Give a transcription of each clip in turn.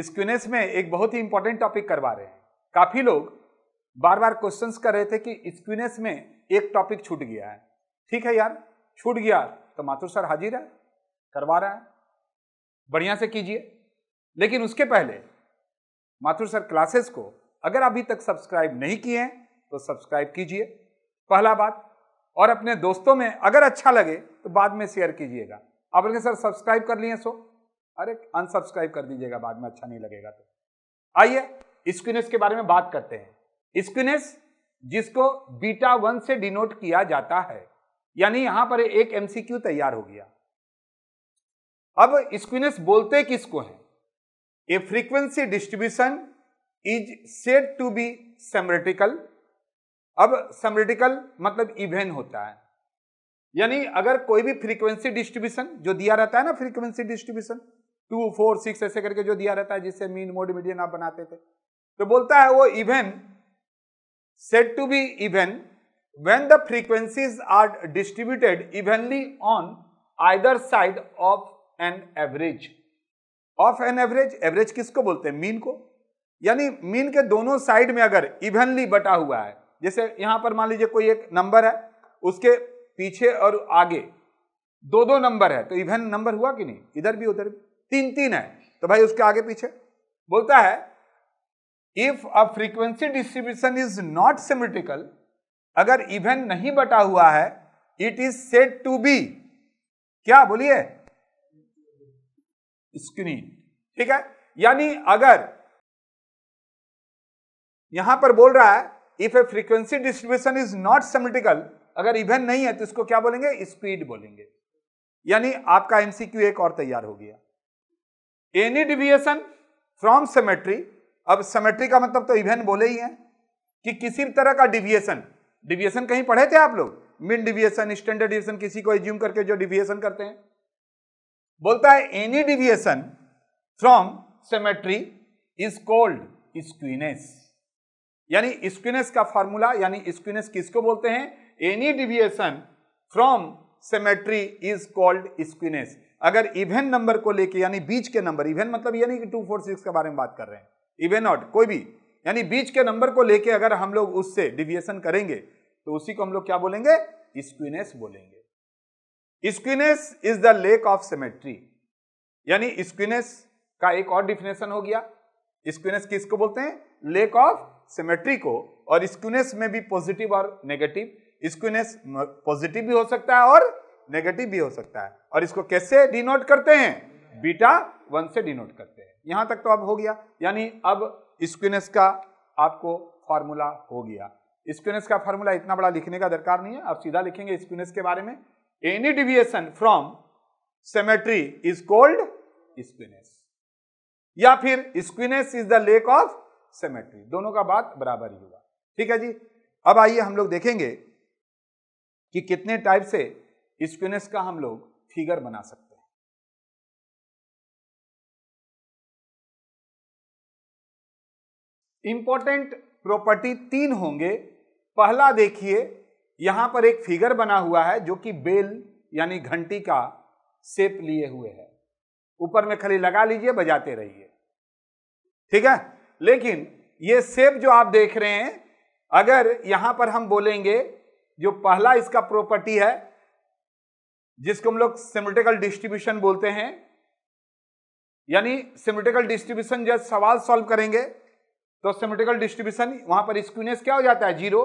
इस क्यूनेस में एक बहुत ही इंपॉर्टेंट टॉपिक करवा रहे हैं काफी लोग बार बार क्वेश्चंस कर रहे थे कि क्यूनेस में एक टॉपिक छूट गया है ठीक है यार छूट गया तो माथुर सर हाजिर है करवा रहा है बढ़िया से कीजिए लेकिन उसके पहले माथुर सर क्लासेस को अगर अभी तक सब्सक्राइब नहीं किए हैं तो सब्सक्राइब कीजिए पहला बात और अपने दोस्तों में अगर अच्छा लगे तो बाद में शेयर कीजिएगा आप बोलेंगे सर सब्सक्राइब कर लिए सो अरे अनसब्सक्राइब कर दीजिएगा बाद में अच्छा नहीं लगेगा तो आइए स्क्यूनेस के बारे में बात करते हैं स्क्यूनेस जिसको बीटा वन से डिनोट किया जाता है यानी यहां पर एक एमसीक्यू तैयार हो गया अब स्क्यूनेस बोलते किसको है a frequency distribution is said to be symmetrical अब सेमरेटिकल मतलब इवेन होता है यानी अगर कोई भी फ्रीक्वेंसी डिस्ट्रीब्यूशन जो दिया रहता है ना frequency distribution two four six ऐसे करके जो दिया रहता है जिससे मीन मोड मीडियन आप बनाते थे तो बोलता है वो even said to be even when the frequencies are distributed evenly on either side of an average of an average average किसको बोलते हैं मीन को यानी मीन के दोनों साइड में अगर इवनली बटा हुआ है जैसे यहां पर मान लीजिए कोई एक नंबर है उसके पीछे और आगे दो दो नंबर है तो इवन नंबर हुआ कि नहीं इधर भी उधर भी तीन तीन है तो भाई उसके आगे पीछे बोलता है if a frequency distribution is not symmetrical अगर इवेंट नहीं बटा हुआ है it is set to be क्या बोलिए स्क्रीन ठीक है यानी अगर यहां पर बोल रहा है if a frequency distribution is not symmetrical अगर इवेंट नहीं है तो इसको क्या बोलेंगे स्पीड बोलेंगे यानी आपका एमसीक्यू एक और तैयार हो गया एनी डिविएशन फ्रॉम सेमेट्री अब सेमेट्री का मतलब तो इवेंट बोले ही है कि किसी भी तरह का डिविएशन डिविएशन कहीं पढ़े थे आप लोग मिन डिविएशन स्टैंडर्ड डिविएशन किसी को एज्यूम करके जो डिविएशन करते हैं बोलता है any deviation from symmetry is called skewness यानी स्क्वीनेस का फॉर्मूला यानी स्क्वीनेस किसको बोलते हैं any deviation from symmetry is called skewness अगर इवेन नंबर को लेके यानी बीच के नंबर इवेन मतलब ये नहीं कि टू फोर सिक्स के बारे में बात कर रहे हैं इवेन ऑट कोई भी यानी बीच के नंबर को लेके अगर हम लोग उससे डिविएशन करेंगे तो उसी को हम लोग क्या बोलेंगे स्क्वीनेस बोलेंगे skewness is the lack of symmetry यानी स्क्वीनेस का एक और डिफिनेशन हो गया स्क्वीनेस किसको बोलते हैं लेक ऑफ सिमेट्री को और स्क्वीनेस में भी पॉजिटिव और नेगेटिव स्क्वीनेस पॉजिटिव भी हो सकता है और नेगेटिव भी हो सकता है और इसको कैसे डिनोट करते हैं बीटा वन से डिनोट करते हैं यहां तक तो अब हो गया यानी अब स्क्विनेस का आपको फॉर्मूला हो गया स्क्विनेस का फॉर्मूला इतना बड़ा लिखने का दरकार नहीं है आप सीधा लिखेंगे स्क्विनेस के बारे में any deviation from symmetry is called skewness या फिर skewness is the lack of symmetry दोनों का बात बराबर ही हुआ ठीक है जी अब आइए हम लोग देखेंगे कि कितने टाइप से स्क्यूनेस का हम लोग फिगर बना सकते हैं इंपॉर्टेंट प्रॉपर्टी तीन होंगे पहला देखिए यहां पर एक फिगर बना हुआ है जो कि बेल यानी घंटी का सेप लिए हुए है ऊपर में खाली लगा लीजिए बजाते रहिए ठीक है लेकिन ये सेप जो आप देख रहे हैं अगर यहां पर हम बोलेंगे जो पहला इसका प्रॉपर्टी है जिसको हम लोग सिमेट्रिकल डिस्ट्रीब्यूशन बोलते हैं यानी सिमेट्रिकल डिस्ट्रीब्यूशन जब सवाल सॉल्व करेंगे तो सिमेट्रिकल डिस्ट्रीब्यूशन वहां पर स्क्यूनेस क्या हो जाता है जीरो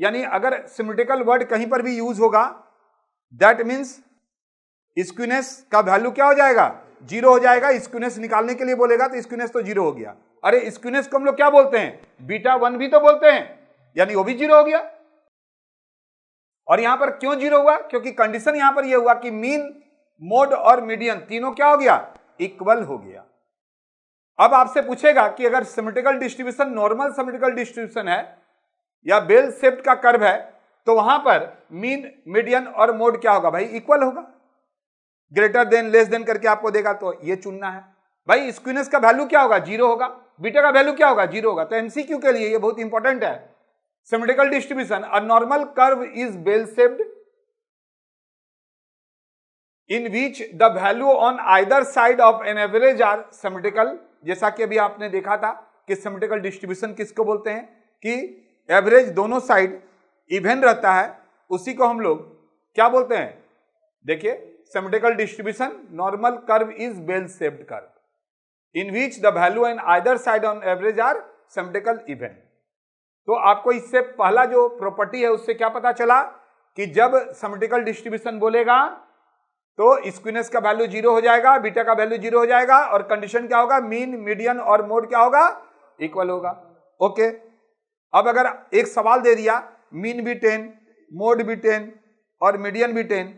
यानी अगर सिमेट्रिकल वर्ड कहीं पर भी यूज होगा दैट मीन्स स्क्यूनेस का वैल्यू क्या हो जाएगा जीरो हो जाएगा स्क्यूनेस निकालने के लिए बोलेगा तो स्क्यूनेस तो जीरो हो गया अरे स्क्यूनेस को हम लोग क्या बोलते हैं बीटा वन भी तो बोलते हैं यानी वो भी जीरो हो गया और यहां पर क्यों जीरो हुआ क्योंकि कंडीशन यहां पर यह हुआ कि मीन मोड और मीडियन तीनों क्या हो गया इक्वल हो गया अब आपसे पूछेगा कि अगर symmetrical distribution normal symmetrical distribution है या बेल सेफ्ट का कर्व है तो वहां पर मीन मीडियन और मोड क्या होगा भाई इक्वल होगा ग्रेटर देन लेस देन करके आपको देगा तो ये चुनना है भाई स्क्वीनस का वैल्यू क्या होगा जीरो होगा बीटा का वैल्यू क्या होगा जीरो होगा तो एमसीक्यू के लिए ये बहुत इंपॉर्टेंट है symmetrical distribution uh normal curve is bell shaped in which the value on either side of an average are symmetrical जैसा कि अभी आपने देखा था कि सिमेट्रिकल डिस्ट्रीब्यूशन किसको बोलते हैं कि एवरेज दोनों साइड इवेन रहता है उसी को हम लोग क्या बोलते हैं देखिए symmetrical distribution normal curve is bell shaped curve in which the value an either side on average are symmetrical event तो आपको इससे पहला जो प्रॉपर्टी है उससे क्या पता चला कि जब समेटिकल डिस्ट्रीब्यूशन बोलेगा तो स्क्विनेस का वैल्यू जीरो हो जाएगा बीटा का वैल्यू जीरो हो जाएगा और कंडीशन क्या होगा मीन मीडियन और मोड क्या होगा इक्वल होगा ओके अब अगर एक सवाल दे दिया मीन भी टेन मोड भी टेन और मीडियन भी टेन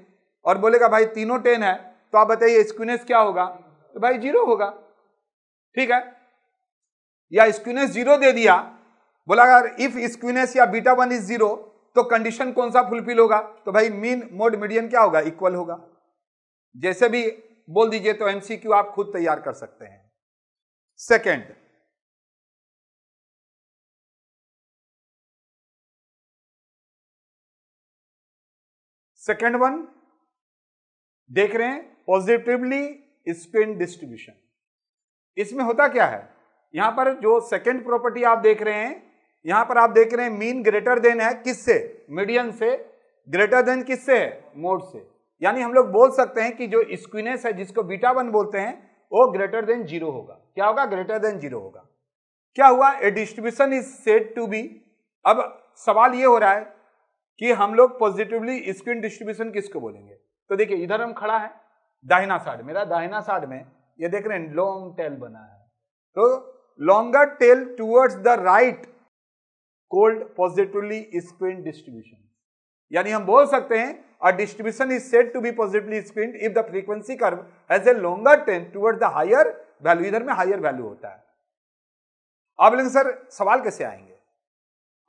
और बोलेगा भाई तीनों टेन है तो आप बताइए स्क्यूनेस क्या होगा तो भाई जीरो होगा ठीक है या स्क्यूनेस जीरो दे दिया बोला अगर इफ स्क्स या बीटा वन इज जीरो तो कंडीशन कौन सा फुलफिल होगा तो भाई मीन मोड मीडियन क्या होगा इक्वल होगा जैसे भी बोल दीजिए तो एमसीक्यू आप खुद तैयार कर सकते हैं सेकेंड सेकेंड वन देख रहे हैं पॉजिटिवली स्पिन डिस्ट्रीब्यूशन इसमें होता क्या है यहां पर जो सेकेंड प्रॉपर्टी आप देख रहे हैं यहां पर आप देख रहे हैं मीन ग्रेटर देन है किससे मीडियम से ग्रेटर देन किससे है मोड से यानी हम लोग बोल सकते हैं कि जो स्क्वीनेस है जिसको बीटा वन बोलते हैं वो ग्रेटर देन जीरो होगा क्या होगा ग्रेटर देन जीरो होगा क्या हुआ a distribution is said to be अब सवाल ये हो रहा है कि हम लोग पॉजिटिवली स्क्विन डिस्ट्रीब्यूशन किसको बोलेंगे तो देखिए इधर हम खड़ा है दाहिना साइड मेरा दाहिना साइड में ये देख रहे हैं लॉन्ग टेल बना है तो longer tail towards the right called positively skewed distribution यानी हम बोल सकते हैं uh distribution is set to be positively skewed if the frequency curve has a longer tail toward the higher value इधर में हायर वैल्यू होता है आप लेंगे सर सवाल कैसे आएंगे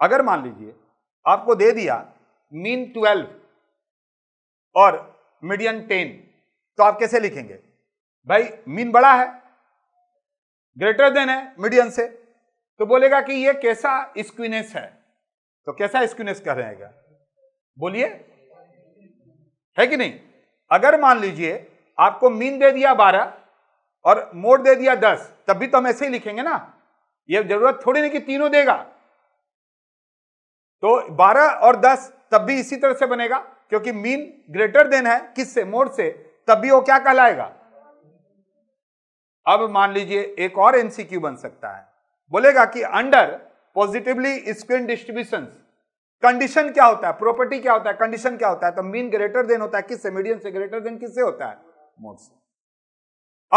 अगर मान लीजिए आपको दे दिया मीन ट्वेल्व और मीडियन टेन तो आप कैसे लिखेंगे भाई मीन बड़ा है ग्रेटर देन है मीडियन से तो बोलेगा कि ये कैसा स्क्विनेस है तो कैसा स्क्विनेस रहेगा बोलिए है कि नहीं अगर मान लीजिए आपको मीन दे दिया बारह और मोड दे दिया दस तब भी तो हम ऐसे ही लिखेंगे ना ये जरूरत थोड़ी नहीं कि तीनों देगा तो बारह और दस तब भी इसी तरह से बनेगा क्योंकि मीन ग्रेटर देन है किससे मोड से तब भी वो क्या कहलाएगा अब मान लीजिए एक और एनसीक्यू बन सकता है बोलेगा कि under positively skewed distribution condition क्या होता है प्रॉपर्टी क्या होता है कंडीशन क्या होता है तो मीन ग्रेटर देन होता है किससे मीडियम से ग्रेटर देन किससे होता है मोड से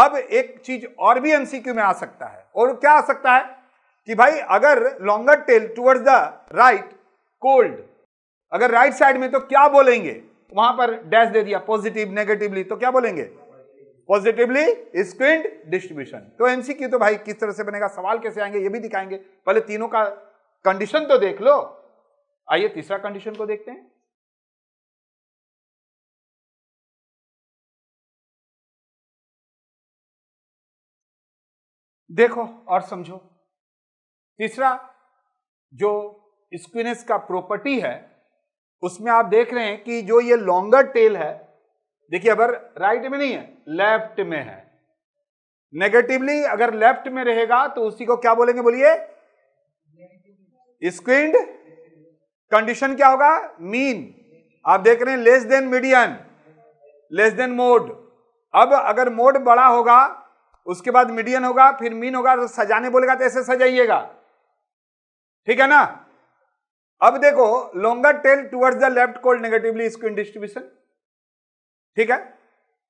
अब एक चीज और भी एमसीक्यू में आ सकता है और क्या आ सकता है कि भाई अगर longer tail towards the right called अगर राइट right साइड में तो क्या बोलेंगे वहां पर डैश दे दिया पॉजिटिव नेगेटिवली तो क्या बोलेंगे पॉजिटिवली स्क्विंड डिस्ट्रीब्यूशन तो एमसीक्यू तो भाई किस तरह से बनेगा सवाल कैसे आएंगे ये भी दिखाएंगे पहले तीनों का कंडीशन तो देख लो आइए तीसरा कंडीशन को देखते हैं देखो और समझो तीसरा जो स्क्विनेस का प्रॉपर्टी है उसमें आप देख रहे हैं कि जो ये लॉन्गर टेल है देखिए अगर राइट में नहीं है लेफ्ट में है नेगेटिवली अगर लेफ्ट में रहेगा तो उसी को क्या बोलेंगे बोलिए स्क्विंड कंडीशन क्या होगा मीन आप देख रहे हैं less than median less than mode अब अगर मोड बड़ा होगा उसके बाद मीडियन होगा फिर मीन होगा तो सजाने बोलेगा तो ऐसे सजाइएगा ठीक है ना अब देखो longer tail towards the left called negatively skewed distribution ठीक है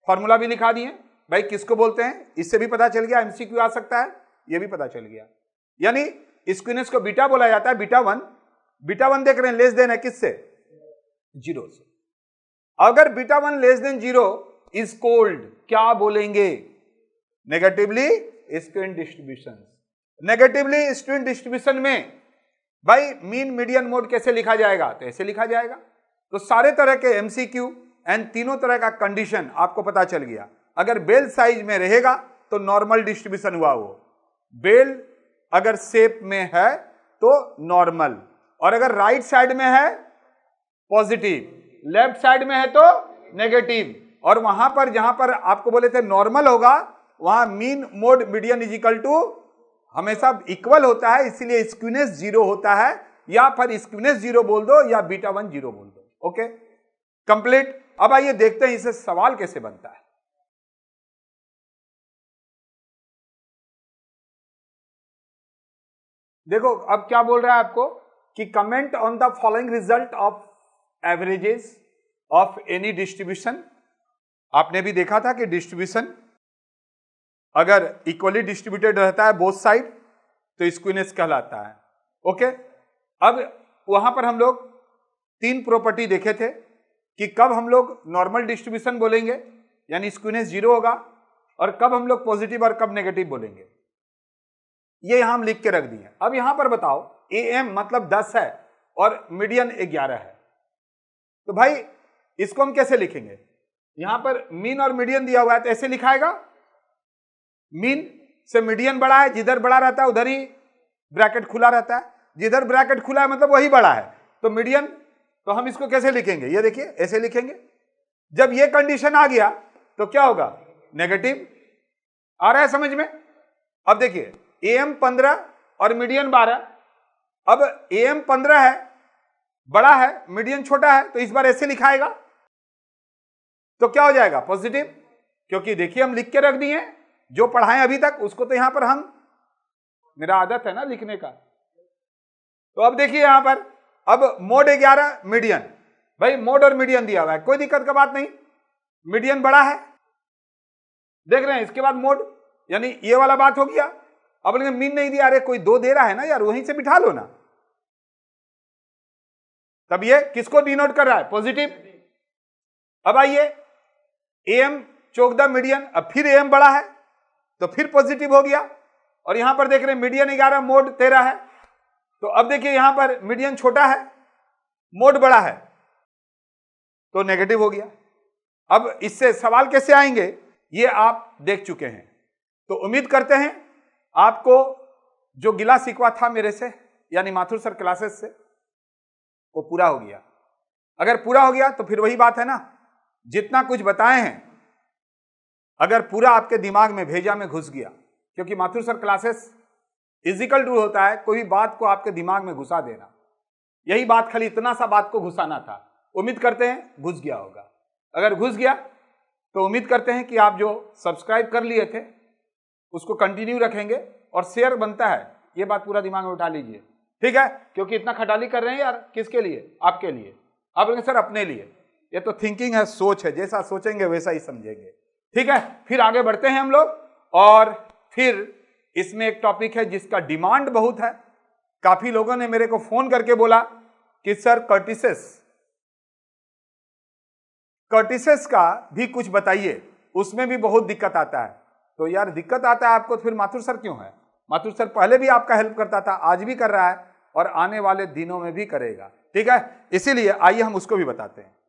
फॉर्मूला भी लिखा दिए भाई किसको बोलते हैं इससे भी पता चल गया एमसीक्यू आ सकता है यह भी पता चल गया यानी स्क्वीनस को बीटा बोला जाता है बीटा वन बीटा वन देख रहे हैं लेस देन है किससे जीरो से अगर beta one less than zero is called क्या बोलेंगे negatively skewed distribution negatively skewed distribution में भाई मीन मीडियन मोड कैसे लिखा जाएगा तो ऐसे लिखा जाएगा तो सारे तरह के एमसीक्यू एंड तीनों तरह का कंडीशन आपको पता चल गया अगर बेल साइज में रहेगा तो नॉर्मल डिस्ट्रीब्यूशन हुआ वो बेल अगर सेप में है तो नॉर्मल और अगर राइट साइड में है पॉजिटिव लेफ्ट साइड में है तो नेगेटिव और वहां पर जहां पर आपको बोले थे नॉर्मल होगा वहां mean mode median is equal to हमेशा इक्वल होता है इसीलिए स्क्यूनेस जीरो होता है या फिर स्क्यूनेस जीरो बोल दो या बीटा वन जीरो बोल दो ओके कंप्लीट अब आइए देखते हैं इसे सवाल कैसे बनता है देखो अब क्या बोल रहा है आपको कि comment on the following result of averages of any distribution आपने भी देखा था कि डिस्ट्रीब्यूशन अगर इक्वली डिस्ट्रीब्यूटेड रहता है बोथ साइड तो स्क्वीनेस कहलाता है ओके अब वहां पर हम लोग तीन प्रॉपर्टी देखे थे कि कब हम लोग नॉर्मल डिस्ट्रीब्यूशन बोलेंगे यानी स्क्यूनेस जीरो होगा और कब हम लोग पॉजिटिव और कब नेगेटिव बोलेंगे ये यहां हम लिख के रख दिए अब यहां पर बताओ ए एम मतलब दस है और मीडियन ग्यारह है तो भाई इसको हम कैसे लिखेंगे यहां पर मीन और मीडियन दिया हुआ है तो ऐसे लिखाएगा मीन से मीडियन बड़ा है जिधर बड़ा रहता है उधर ही ब्रैकेट खुला रहता है जिधर ब्रैकेट खुला है मतलब वही बड़ा है तो मीडियन तो हम इसको कैसे लिखेंगे ये देखिए ऐसे लिखेंगे जब ये कंडीशन आ गया तो क्या होगा नेगेटिव आ रहा है समझ में अब देखिए ए एम पंद्रह और मीडियन बारह अब ए एम पंद्रह है बड़ा है मीडियन छोटा है तो इस बार ऐसे लिखाएगा तो क्या हो जाएगा पॉजिटिव क्योंकि देखिए हम लिख के रख दिए जो पढ़ाए अभी तक उसको तो यहां पर हम मेरा आदत है ना लिखने का तो अब देखिए यहां पर अब मोड ग्यारह मीडियन भाई मोड और मीडियन दिया हुआ है कोई दिक्कत का बात नहीं मीडियन बड़ा है देख रहे हैं इसके बाद मोड यानी ये वाला बात हो गया अब लेकिन मीन नहीं दिया अरे कोई दो दे रहा है ना यार वहीं से बिठा लो ना तब ये किसको डिनोट कर रहा है पॉजिटिव अब आइए एम चौक मीडियन अब फिर एम बड़ा है तो फिर पॉजिटिव हो गया और यहां पर देख रहे हैं मीडियन ग्यारह मोड तेरह है तो अब देखिए यहां पर मीडियन छोटा है मोड बड़ा है तो नेगेटिव हो गया अब इससे सवाल कैसे आएंगे ये आप देख चुके हैं तो उम्मीद करते हैं आपको जो गिला सीखवा था मेरे से यानी माथुर सर क्लासेस से वो पूरा हो गया अगर पूरा हो गया तो फिर वही बात है ना जितना कुछ बताए हैं अगर पूरा आपके दिमाग में भेजा में घुस गया क्योंकि Mathur sir classes physical rule होता है कोई बात को आपके दिमाग में घुसा देना यही बात खाली इतना सा बात को घुसाना था उम्मीद करते हैं घुस गया होगा अगर घुस गया तो उम्मीद करते हैं कि आप जो सब्सक्राइब कर लिए थे उसको कंटिन्यू रखेंगे और शेयर बनता है ये बात पूरा दिमाग में उठा लीजिए ठीक है क्योंकि इतना खटाली कर रहे हैं यार किसके लिए आपके लिए आप बोलेंगे सर अपने लिए ये तो थिंकिंग है सोच है जैसा सोचेंगे वैसा ही समझेंगे ठीक है फिर आगे बढ़ते हैं हम लोग और फिर इसमें एक टॉपिक है जिसका डिमांड बहुत है काफी लोगों ने मेरे को फोन करके बोला कि सर कर्टिसेस कर्टिसेस का भी कुछ बताइए उसमें भी बहुत दिक्कत आता है तो यार दिक्कत आता है आपको तो फिर माथुर सर क्यों है माथुर सर पहले भी आपका हेल्प करता था आज भी कर रहा है और आने वाले दिनों में भी करेगा ठीक है इसीलिए आइए हम उसको भी बताते हैं